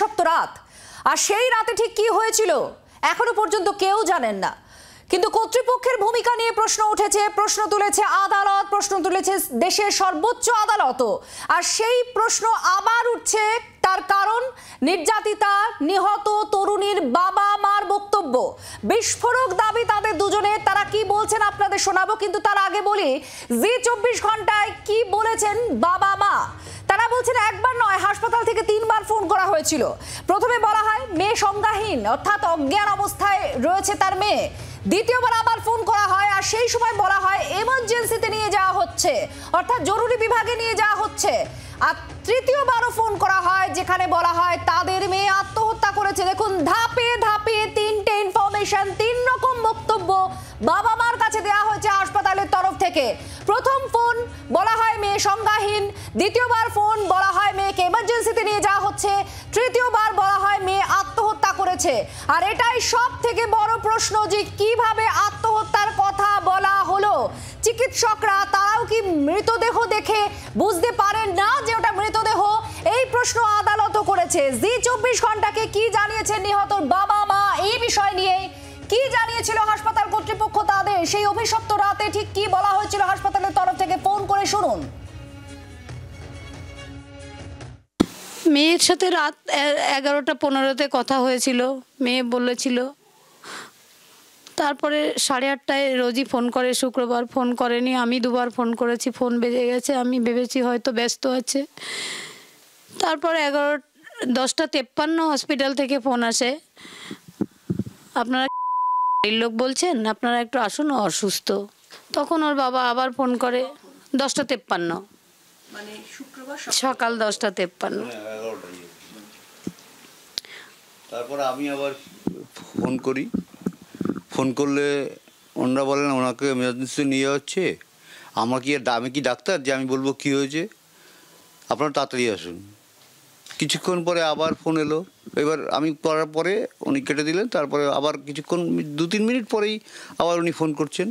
অভিশপ্ত রাত আর সেই রাতে ঠিক কি হয়েছিল এখনো পর্যন্ত কেউ জানেন না কিন্তু কর্তৃপক্ষের ভূমিকা নিয়ে প্রশ্ন উঠেছে প্রশ্ন তুলেছে আদালত প্রশ্ন তুলেছে দেশের সর্বোচ্চ আদালত আর সেই প্রশ্ন আবার উঠছে তার কারণ নির্যাতিতা নিহত তরুণীর বাবা মার বক্তব্য বিস্ফোরক দাবি তাদের দুজনে তারা কি বলছেন আপনাদের শোনাবো কিন্তু তার আগে বলি জি চব্বিশ ঘন্টায় কি বলেছেন বাবা মা হয় হাসপাতাল থেকে তিনবার ফোন করা হয়েছিল প্রথমে বলা হয় মেয়ে সংজ্ঞাহীন অর্থাৎ অজ্ঞান অবস্থায় রয়েছে তার মেয়ে দ্বিতীয়বার আবার ফোন করা হয় আর সেই সময় বলা হয় এমার্জেন্সিতে নিয়ে যাওয়া হচ্ছে অর্থাৎ জরুরি বিভাগে নিয়ে যাওয়া হচ্ছে আর তৃতীয়বারও ফোন করা হয় যেখানে বলা হয় তাদের মেয়ে আত্মহত্যা করেছে দেখুন ধাপে ধাপে তিনটে ইনফরমেশন তিন রকম বক্তব্য বাবা মার কাছে দেয়া হয়েছে হাসপাতালের তরফ থেকে প্রথম ফোন বলা হয় মেয়ে সংজ্ঞাহীন দ্বিতীয়বার ফোন বলা হয় মেয়েকে এমার্জেন্সিতে নিয়ে যাওয়া হচ্ছে তৃতীয়বার বলা হয় মেয়ে আত্মহত্যা করেছে আর এটাই সব থেকে বড় প্রশ্ন যে কিভাবে আত্মহত্যার কথা বলা হলো চিকিৎসকরা তারাও কি মৃতদেহ দেখে বুঝতে পারেন না যে ওটা মৃতদেহ এই প্রশ্ন আদালত করেছে জি চব্বিশ ঘন্টাকে কি জানিয়েছেন নিহত বাবা মা এই বিষয় নিয়েই কি জানিয়েছিল হাসপাতাল কর্তৃপক্ষ তাদের সেই অভিশপ্ত রাতে ঠিক কি বলা হয়েছিল হাসপাতালের তরফ থেকে ফোন করে শুনুন মেয়ের সাথে রাত এগারোটা পনেরোতে কথা হয়েছিল মেয়ে বলেছিল তারপরে সাড়ে আটটায় রোজই ফোন করে শুক্রবার ফোন করেনি আমি দুবার ফোন করেছি ফোন বেজে গেছে আমি ভেবেছি হয়তো ব্যস্ত আছে তারপর এগারো দশটা তেপ্পান্ন হসপিটাল থেকে ফোন আসে আপনারা বাড়ির লোক বলছেন আপনারা একটু আসুন অসুস্থ তখন ওর বাবা আবার ফোন করে দশটা তেপ্পান্ন মানে সকাল দশটা তেপ্পান্ন হ্যাঁ, তারপর আমি আবার ফোন করি ফোন করলে ওনারা বলেন ওনাকে এমার্জেন্সি নিয়ে যাওয়া হচ্ছে আমার কি আমি কি ডাক্তার যে আমি বলবো কি হয়েছে আপনারা তাড়াতাড়ি আসুন কিছুক্ষণ পরে আবার ফোন এলো এবার আমি করার পরে উনি কেটে দিলেন তারপরে আবার কিছুক্ষণ দু তিন মিনিট পরেই আবার উনি ফোন করছেন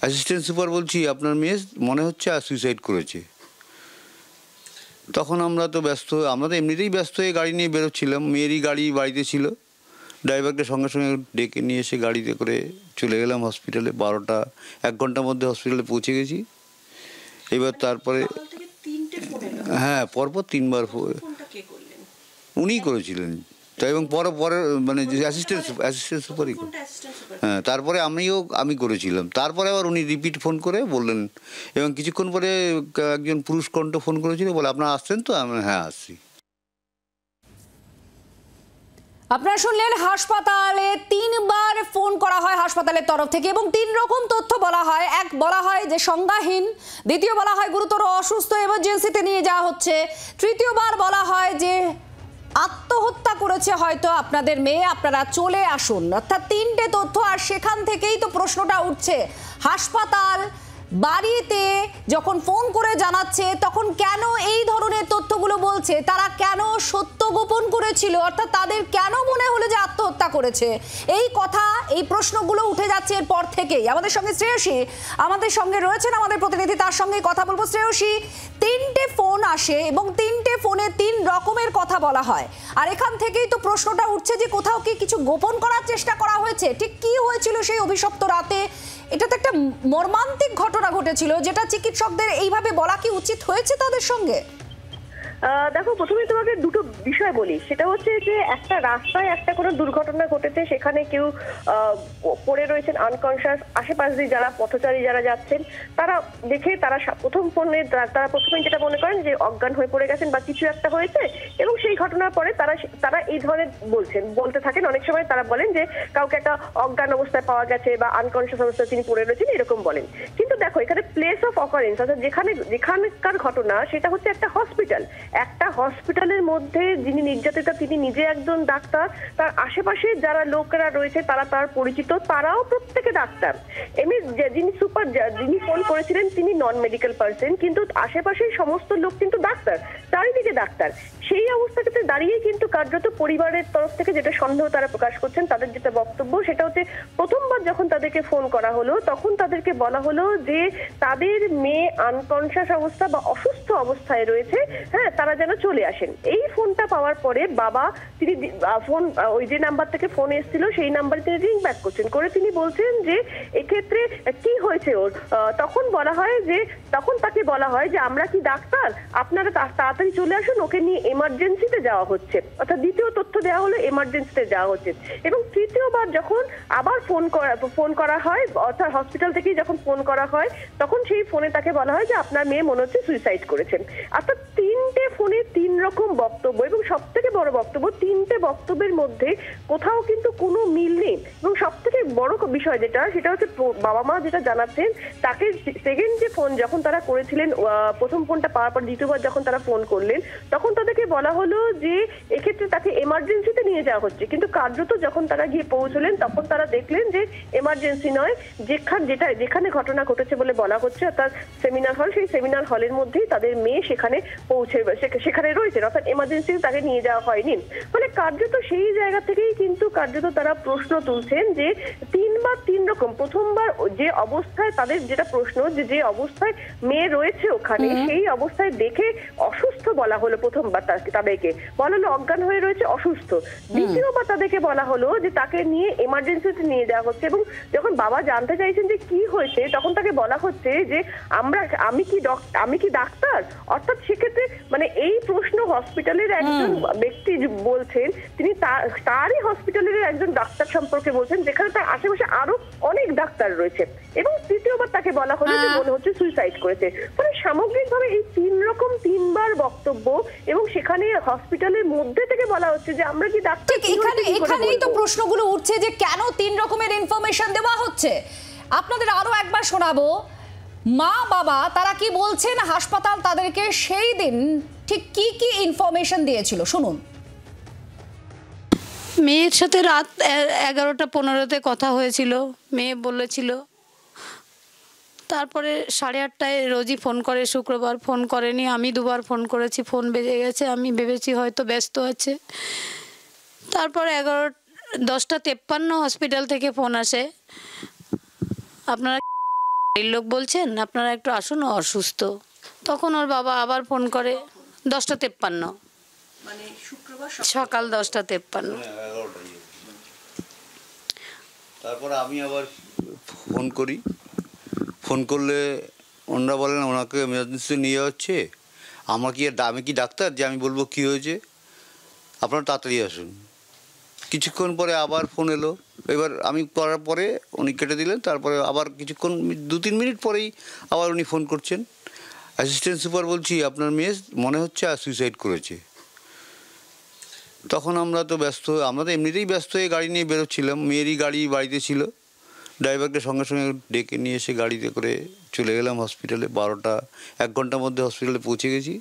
অ্যাসিস্ট্যান্ট সুপার বলছি আপনার মেয়ে মনে হচ্ছে আর সুইসাইড করেছে তখন আমরা তো ব্যস্ত আমরা তো এমনিতেই ব্যস্ত হয়ে গাড়ি নিয়ে বেরোচ্ছিলাম মেয়েরই গাড়ি বাড়িতে ছিল ড্রাইভারকে সঙ্গে সঙ্গে ডেকে নিয়ে এসে গাড়িতে করে চলে গেলাম হসপিটালে বারোটা এক ঘন্টার মধ্যে হসপিটালে পৌঁছে গেছি এবার তারপরে হ্যাঁ পরপর তিনবার উনিই করেছিলেন তো এবং পর পরে মানে অ্যাসিস্ট্যান্ট অ্যাসিস্ট্যান্ট সুপারই হ্যাঁ তারপরে আমিও আমি করেছিলাম তারপরে আবার উনি রিপিট ফোন করে বললেন এবং কিছুক্ষণ পরে একজন পুরুষ কণ্ঠ ফোন করেছিল বলে আপনার আসছেন তো আমি হ্যাঁ আসছি আপনারা শুনলেন হাসপাতালে তিনবার ফোন করা হয় হাসপাতালের তরফ থেকে এবং তিন রকম তথ্য বলা হয় এক বলা হয় যে সংজ্ঞাহীন দ্বিতীয় বলা হয় গুরুতর অসুস্থ এমার্জেন্সিতে নিয়ে যাওয়া হচ্ছে তৃতীয়বার বলা হয় যে আত্মহত্যা করেছে হয়তো আপনাদের মেয়ে আপনারা চলে আসুন অর্থাৎ তিনটে তথ্য আর সেখান থেকেই তো প্রশ্নটা উঠছে হাসপাতাল বাড়িতে যখন ফোন করে জানাচ্ছে তখন কেন এই ধরনের তথ্যগুলো বলছে তারা কেন সত্য গোপন করেছিল অর্থাৎ তাদের কেন মনে হলো যে আত্মহত্যা করেছে এই কথা এই প্রশ্নগুলো উঠে যাচ্ছে এরপর থেকেই আমাদের সঙ্গে শ্রেয়সী আমাদের সঙ্গে রয়েছেন আমাদের প্রতিনিধি তার সঙ্গে কথা বলবো শ্রেয়সী তিনটে ফোন আসে এবং তিন ফোনে তিন রকমের কথা বলা হয় আর এখান থেকেই তো প্রশ্নটা উঠছে যে কোথাও কি কিছু গোপন করার চেষ্টা করা হয়েছে ঠিক কি হয়েছিল সেই অভিশপ্ত রাতে এটা তো একটা মর্মান্তিক ঘটনা ঘটেছিল যেটা চিকিৎসকদের এইভাবে বলা কি উচিত হয়েছে তাদের সঙ্গে দেখো প্রথমে তোমাকে দুটো বিষয় বলি সেটা হচ্ছে যে একটা রাস্তায় একটা কোনো দুর্ঘটনা ঘটেছে সেখানে কেউ পড়ে রয়েছেন আনকনশিয়াস আশেপাশ দিয়ে যারা পথচারী যারা যাচ্ছেন তারা দেখে তারা প্রথম ফোনে তারা প্রথমে যেটা মনে করেন যে অজ্ঞান হয়ে পড়ে গেছেন বা কিছু একটা হয়েছে এবং সেই ঘটনার পরে তারা তারা এই ধরনের বলছেন বলতে থাকেন অনেক সময় তারা বলেন যে কাউকে একটা অজ্ঞান অবস্থায় পাওয়া গেছে বা আনকনশিয়াস অবস্থায় তিনি পড়ে রয়েছেন এরকম বলেন কিন্তু দেখো এখানে প্লেস অফ অকারেন্স অর্থাৎ যেখানে যেখানকার ঘটনা সেটা হচ্ছে একটা হসপিটাল একটা হসপিটালের মধ্যে যিনি নির্যাতিতা তিনি নিজে একজন ডাক্তার তার আশেপাশে যারা লোকেরা রয়েছে তারা তার পরিচিত তারাও প্রত্যেকে ডাক্তার এমনি যিনি সুপার যিনি ফোন করেছিলেন তিনি নন মেডিকেল পার্সন কিন্তু আশেপাশের সমস্ত লোক কিন্তু ডাক্তার চারিদিকে নিজে ডাক্তার সেই অবস্থাটাতে দাঁড়িয়ে কিন্তু কার্যত পরিবারের তরফ থেকে যেটা সন্দেহ তারা প্রকাশ করছেন তাদের যেটা বক্তব্য সেটা হচ্ছে প্রথমবার যখন তাদেরকে ফোন করা হলো তখন তাদেরকে বলা হলো যে তাদের মেয়ে আনকনশাস অবস্থা বা অসুস্থ অবস্থায় রয়েছে হ্যাঁ তারা যেন চলে আসেন এই ফোনটা পাওয়ার পরে বাবা তিনি ফোন ওই যে নাম্বার থেকে ফোন এসেছিল সেই নাম্বারে তিনি রিং ব্যাক করছেন করে তিনি বলছেন যে এক্ষেত্রে কি হয়েছে ওর তখন বলা হয় যে তখন তাকে বলা হয় যে আমরা কি ডাক্তার আপনারা তাড়াতাড়ি চলে আসুন ওকে নিয়ে এমার্জেন্সিতে যাওয়া হচ্ছে অর্থাৎ দ্বিতীয় তথ্য দেওয়া হলো এমার্জেন্সিতে যাওয়া হচ্ছে এবং তৃতীয়বার যখন আবার ফোন করা ফোন করা হয় অর্থাৎ হসপিটাল থেকেই যখন ফোন করা হয় তখন সেই ফোনে তাকে বলা হয় যে আপনার মেয়ে মনে হচ্ছে সুইসাইড করেছেন অর্থাৎ তিনটে ফোনে তিন রকম বক্তব্য এবং সব থেকে বড় বক্তব্য তিনটে বক্তব্যের মধ্যে কোথাও কিন্তু কোনো মিল নেই এবং সব থেকে বড় বিষয় যেটা সেটা হচ্ছে বাবা মা যেটা জানাচ্ছেন তাকে সেকেন্ড যে ফোন যখন তারা করেছিলেন প্রথম ফোনটা পাওয়ার পর দ্বিতীয়বার যখন তারা ফোন করলেন তখন তাদেরকে বলা হলো যে এক্ষেত্রে তাকে এমার্জেন্সিতে নিয়ে যাওয়া হচ্ছে কিন্তু কার্যত যখন তারা গিয়ে পৌঁছলেন তখন তারা দেখলেন যে এমার্জেন্সি নয় যেখানে যেটা যেখানে ঘটনা ঘটেছে বলে বলা হচ্ছে অর্থাৎ সেমিনার হল সেই সেমিনার হলের মধ্যেই তাদের মেয়ে সেখানে পৌঁছে সেখানে রয়েছে অর্থাৎ এমার্জেন্সি তাকে নিয়ে যাওয়া হয়নি মানে কার্যত সেই জায়গা থেকেই কিন্তু কার্যত তারা প্রশ্ন তুলছেন যে তিনবার তিন রকম প্রথমবার যে অবস্থায় তাদের যেটা প্রশ্ন যে যে অবস্থায় মেয়ে রয়েছে ওখানে সেই অবস্থায় দেখে অসুস্থ বলা হলো প্রথমবার তাদেরকে বলা হলো অজ্ঞান হয়ে রয়েছে অসুস্থ দ্বিতীয়বার তাদেরকে বলা হলো যে তাকে নিয়ে এমার্জেন্সিতে নিয়ে যাওয়া হচ্ছে এবং যখন বাবা জানতে চাইছেন যে কি হয়েছে তখন তাকে বলা হচ্ছে যে আমরা আমি কি আমি কি ডাক্তার অর্থাৎ সেক্ষেত্রে মানে এই প্রশ্ন হসপিটালের একজন ব্যক্তি বলছেন তিনি তারই হসপিটালের একজন ডাক্তার সম্পর্কে বলছেন যেখানে তার আশেপাশে আরো অনেক ডাক্তার রয়েছে এবং তৃতীয়বার তাকে বলা হলো যে হ্যাঁ। মনে হচ্ছে সুইসাইড করেছে মানে সামগ্রিকভাবে এই তিন রকম তিনবার বক্তব্য এবং সেখানে হসপিটালের মধ্যে থেকে বলা হচ্ছে যে আমরা কি ডাক্তার এখানে এখানেই তো প্রশ্নগুলো উঠছে যে কেন তিন রকমের ইনফরমেশন দেওয়া হচ্ছে আপনাদের আরো একবার শোনাবো মা বাবা তারা কি বলছেন হাসপাতাল তাদেরকে সেই দিন ঠিক কি কি ইনফরমেশন দিয়েছিল শুনুন মেয়ের সাথে রাত এগারোটা পনেরোতে কথা হয়েছিল মেয়ে বলেছিল তারপরে সাড়ে আটটায় রোজই ফোন করে শুক্রবার ফোন করেনি আমি দুবার ফোন করেছি ফোন বেজে গেছে আমি ভেবেছি হয়তো ব্যস্ত আছে তারপর এগারো দশটা তেপ্পান্ন হসপিটাল থেকে ফোন আসে আপনারা লোক বলছেন আপনারা একটু আসুন অসুস্থ তখন ওর বাবা আবার ফোন করে দশটা তেপ্পান্ন মানে সকাল দশটা তেপ্পান্ন মানে তারপর আমি আবার ফোন করি ফোন করলে ওনারা বলেন ওনাকে এমার্জেন্সিতে নিয়ে যাচ্ছে হচ্ছে আমার কি আমি কি ডাক্তার যে আমি বলবো কী হয়েছে আপনারা তাড়াতাড়ি আসুন কিছুক্ষণ পরে আবার ফোন এলো এবার আমি করার পরে উনি কেটে দিলেন তারপরে আবার কিছুক্ষণ দু তিন মিনিট পরেই আবার উনি ফোন করছেন অ্যাসিস্ট্যান্ট সুপার বলছি আপনার মেয়ে মনে হচ্ছে আর সুইসাইড করেছে তখন আমরা তো ব্যস্ত আমরা তো এমনিতেই ব্যস্ত হয়ে গাড়ি নিয়ে বেরোচ্ছিলাম মেয়েরই গাড়ি বাড়িতে ছিল ড্রাইভারকে সঙ্গে সঙ্গে ডেকে নিয়ে এসে গাড়িতে করে চলে গেলাম হসপিটালে বারোটা এক ঘন্টার মধ্যে হসপিটালে পৌঁছে গেছি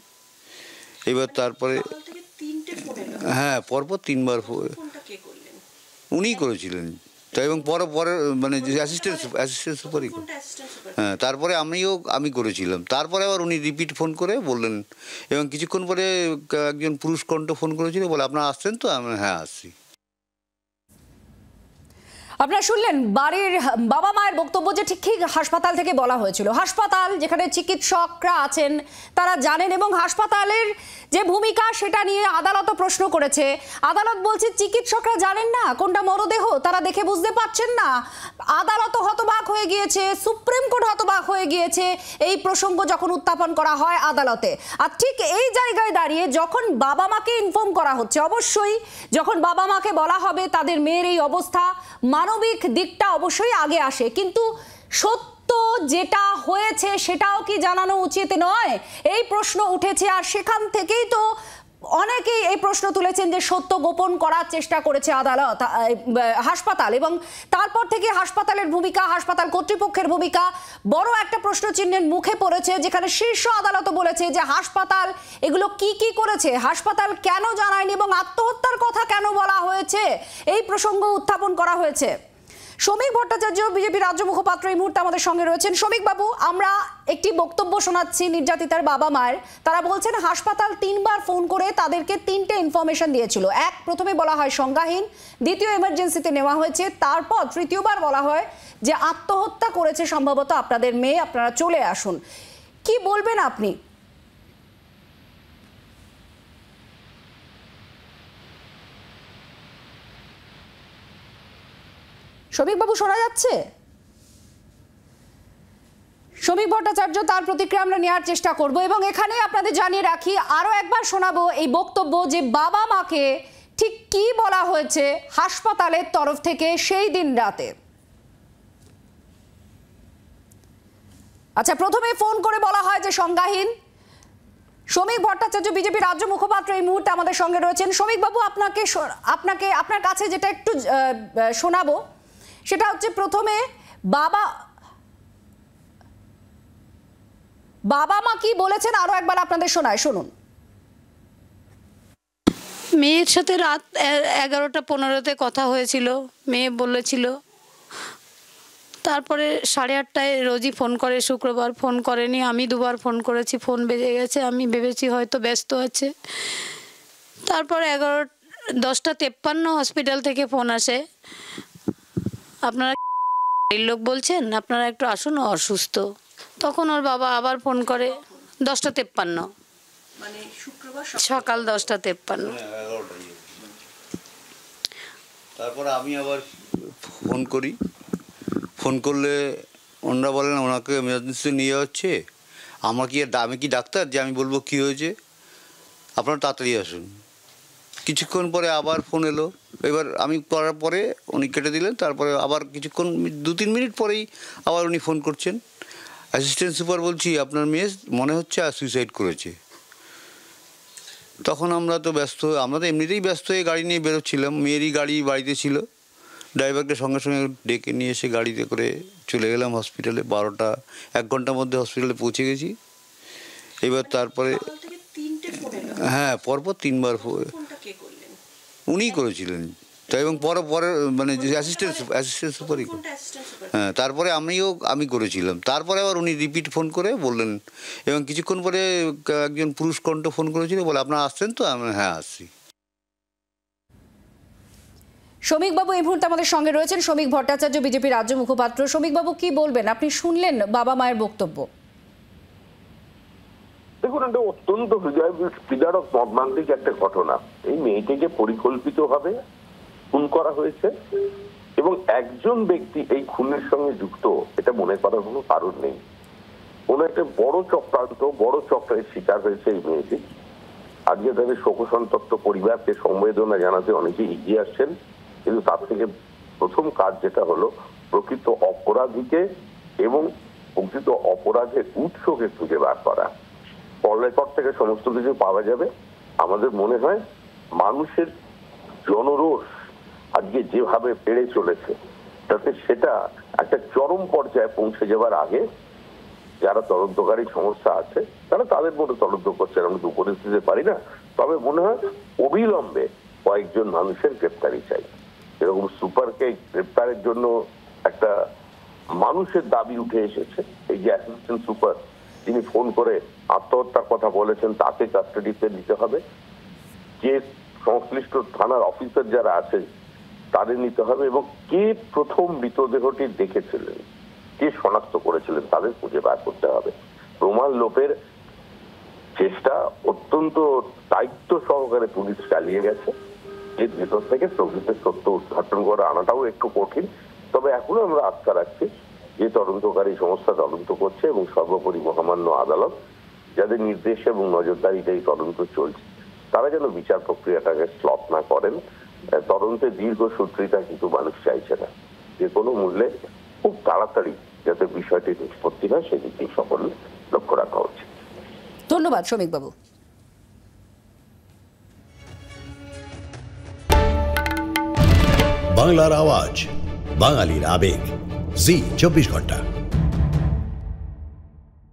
এবার তারপরে হ্যাঁ পরপর তিনবার উনিই করেছিলেন তাই এবং পরে পরে মানে অ্যাসিস্ট্যান্ট অ্যাসিস্ট্যান্ট সুপারই হ্যাঁ তারপরে আমিও আমি করেছিলাম তারপরে আবার উনি রিপিট ফোন করে বললেন এবং কিছুক্ষণ পরে একজন পুরুষ কণ্ঠ ফোন করেছিল বলে আপনারা আসছেন তো আমি হ্যাঁ আসছি আপনারা শুনলেন বাড়ির বাবা মায়ের বক্তব্য যে ঠিক ঠিক হাসপাতাল থেকে বলা হয়েছিল হাসপাতাল যেখানে চিকিৎসকরা আছেন তারা জানেন এবং হাসপাতালের যে ভূমিকা সেটা নিয়ে আদালত প্রশ্ন করেছে আদালত বলছে চিকিৎসকরা জানেন না কোনটা মরদেহ তারা দেখে বুঝতে পারছেন না আদালত হতবাক হয়ে গিয়েছে সুপ্রিম কোর্ট হতবাক হয়ে গিয়েছে এই প্রসঙ্গ যখন উত্থাপন করা হয় আদালতে আর ঠিক এই জায়গায় দাঁড়িয়ে যখন বাবা মাকে ইনফর্ম করা হচ্ছে অবশ্যই যখন বাবা মাকে বলা হবে তাদের মেয়ের এই অবস্থা মা মানবিক দিকটা অবশ্যই আগে আসে কিন্তু সত্য যেটা হয়েছে সেটাও কি জানানো উচিত নয় এই প্রশ্ন উঠেছে আর সেখান থেকেই তো অনেকেই এই প্রশ্ন তুলেছেন যে সত্য গোপন করার চেষ্টা করেছে আদালত হাসপাতাল এবং তারপর থেকে হাসপাতালের ভূমিকা হাসপাতাল কর্তৃপক্ষের ভূমিকা বড় একটা প্রশ্ন চিহ্নের মুখে পড়েছে যেখানে শীর্ষ আদালত বলেছে যে হাসপাতাল এগুলো কি কি করেছে হাসপাতাল কেন জানায়নি এবং আত্মহত্যার কথা কেন বলা হয়েছে এই প্রসঙ্গ উত্থাপন করা হয়েছে শ্রমিক ভট্টাচার্য বিজেপি রাজ্য মুখপাত্র এই মুহূর্তে আমাদের সঙ্গে রয়েছেন শ্রমিক বাবু আমরা একটি বক্তব্য শোনাচ্ছি নির্যাতিতার বাবা মায়ের তারা বলছেন হাসপাতাল তিনবার ফোন করে তাদেরকে তিনটে ইনফরমেশন দিয়েছিল এক প্রথমে বলা হয় সংজ্ঞাহীন দ্বিতীয় এমার্জেন্সিতে নেওয়া হয়েছে তারপর তৃতীয়বার বলা হয় যে আত্মহত্যা করেছে সম্ভবত আপনাদের মেয়ে আপনারা চলে আসুন কি বলবেন আপনি বাবু শোনা যাচ্ছে শ্রমিক ভট্টাচার্য তার প্রতিক্রিয়া আমরা নেওয়ার চেষ্টা করব এবং এখানে আপনাদের জানিয়ে রাখি আরও একবার শোনাবো এই বক্তব্য যে বাবা মাকে ঠিক কি বলা হয়েছে হাসপাতালের তরফ থেকে সেই দিন রাতে আচ্ছা প্রথমে ফোন করে বলা হয় যে সংজ্ঞাহীন শ্রমিক ভট্টাচার্য বিজেপি রাজ্য মুখপাত্র এই মুহূর্তে আমাদের সঙ্গে রয়েছেন শ্রমিকবাবু আপনাকে আপনাকে আপনার কাছে যেটা একটু শোনাবো সেটা হচ্ছে প্রথমে বাবা বাবা মা কি বলেছেন আরও একবার আপনাদের শোনায় শুনুন মেয়ের সাথে রাত এগারোটা পনেরোতে কথা হয়েছিল মেয়ে বলেছিল তারপরে সাড়ে আটটায় রোজই ফোন করে শুক্রবার ফোন করেনি আমি দুবার ফোন করেছি ফোন বেজে গেছে আমি ভেবেছি হয়তো ব্যস্ত আছে তারপর এগারো দশটা তেপ্পান্ন হসপিটাল থেকে ফোন আসে আপনারা বাড়ির লোক বলছেন আপনারা একটু আসুন অসুস্থ তখন ওর বাবা আবার ফোন করে দশটা তেপ্পান্ন মানে সকাল দশটা তেপ্পান্ন হ্যাঁ, তারপর আমি আবার ফোন করি ফোন করলে ওনারা বলেন ওনাকে এমার্জেন্সি নিয়ে হচ্ছে আমার কি আমি কি ডাক্তার যে আমি বলবো কি হয়েছে আপনারা তাড়াতাড়ি আসুন কিছুক্ষণ পরে আবার ফোন এলো এবার আমি করার পরে উনি কেটে দিলেন তারপরে আবার কিছুক্ষণ দু তিন মিনিট পরেই আবার উনি ফোন করছেন অ্যাসিস্ট্যান্ট সুপার বলছি আপনার মেয়ে মনে হচ্ছে আর সুইসাইড করেছে তখন আমরা তো ব্যস্ত আমরা তো এমনিতেই ব্যস্ত হয়ে গাড়ি নিয়ে বেরোচ্ছিলাম মেয়েরই গাড়ি বাড়িতে ছিল ড্রাইভারকে সঙ্গে সঙ্গে ডেকে নিয়ে এসে গাড়িতে করে চলে গেলাম হসপিটালে বারোটা এক ঘন্টার মধ্যে হসপিটালে পৌঁছে গেছি এবার তারপরে হ্যাঁ পরপর তিনবার উনিই করেছিলেন তো এবং পরে পরে মানে অ্যাসিস্ট্যান্ট অ্যাসিস্ট্যান্ট সুপার হ্যাঁ তারপরে আমিও আমি করেছিলাম তারপরে আবার উনি রিপিট ফোন করে বললেন এবং কিছুক্ষণ পরে একজন পুরুষ কণ্ঠ ফোন করেছিল বলে আপনারা আসছেন তো আমি হ্যাঁ আসছি শ্রমিকবাবু এই মুহূর্তে আমাদের সঙ্গে রয়েছেন শ্রমিক ভট্টাচার্য বিজেপি রাজ্য মুখপাত্র শ্রমিকবাবু কি বলবেন আপনি শুনলেন বাবা মায়ের বক্তব্য দেখুন একটা অত্যন্ত হৃদয় বিদারক মর্মান্তিক একটা ঘটনা এই মেয়েটিকে পরিকল্পিতভাবে খুন করা হয়েছে এবং একজন ব্যক্তি এই খুনের সঙ্গে যুক্ত এটা মনে করার কোনো কারণ নেই কোনো একটা বড় চক্রান্ত বড় চক্রের শিকার হয়েছে এই মেয়েটি আজকে তাদের শোকসন্তপ্ত পরিবারকে সংবেদনা জানাতে অনেকে এগিয়ে আসছেন কিন্তু তার থেকে প্রথম কাজ যেটা হলো প্রকৃত অপরাধীকে এবং প্রকৃত অপরাধের উৎসকে খুঁজে বার করা কল রেকর্ড থেকে সমস্ত কিছু পাওয়া যাবে আমাদের মনে হয় মানুষের জনরোষ আজকে যেভাবে বেড়ে চলেছে তাতে সেটা একটা চরম পর্যায়ে পৌঁছে যাবার আগে যারা তদন্তকারী সংস্থা আছে তারা তাদের মতো তদন্ত করছে আমরা তো উপদেশ দিতে পারি না তবে মনে হয় অবিলম্বে কয়েকজন মানুষের গ্রেপ্তারি চাই এরকম সুপারকে গ্রেপ্তারের জন্য একটা মানুষের দাবি উঠে এসেছে এই যে অ্যাসিস্ট্যান্ট সুপার তিনি ফোন করে আত্মহত্যার কথা বলেছেন তাকে কাস্টাডিতে নিতে হবে যে সংশ্লিষ্ট থানার অফিসার যারা আছে তাদের নিতে হবে এবং কে প্রথম মৃতদেহটি দেখেছিলেন কে শনাক্ত করেছিলেন তাদের খুঁজে বার করতে হবে রোমান লোপের চেষ্টা অত্যন্ত দায়িত্ব সহকারে পুলিশ চালিয়ে গেছে এর ভেতর থেকে প্রকৃত সত্য উদ্ঘাটন করে আনাটাও একটু কঠিন তবে এখনো আমরা আস্থা রাখছি যে তদন্তকারী সংস্থা তদন্ত করছে এবং সর্বোপরি মহামান্য আদালত যাদের নির্দেশ এবং নজরদারিতে এই তদন্ত চলছে তারা যেন বিচার প্রক্রিয়াটাকে স্লপ না করেন তদন্তে দীর্ঘ সূত্রিতা কিন্তু মানুষ চাইছে না যে কোনো মূল্যে খুব তাড়াতাড়ি যাতে বিষয়টি নিষ্পত্তি হয় সেদিকে সকল লক্ষ্য রাখা উচিত ধন্যবাদ শ্রমিক বাবু বাংলার আওয়াজ বাঙালির আবেগ জি চব্বিশ ঘন্টা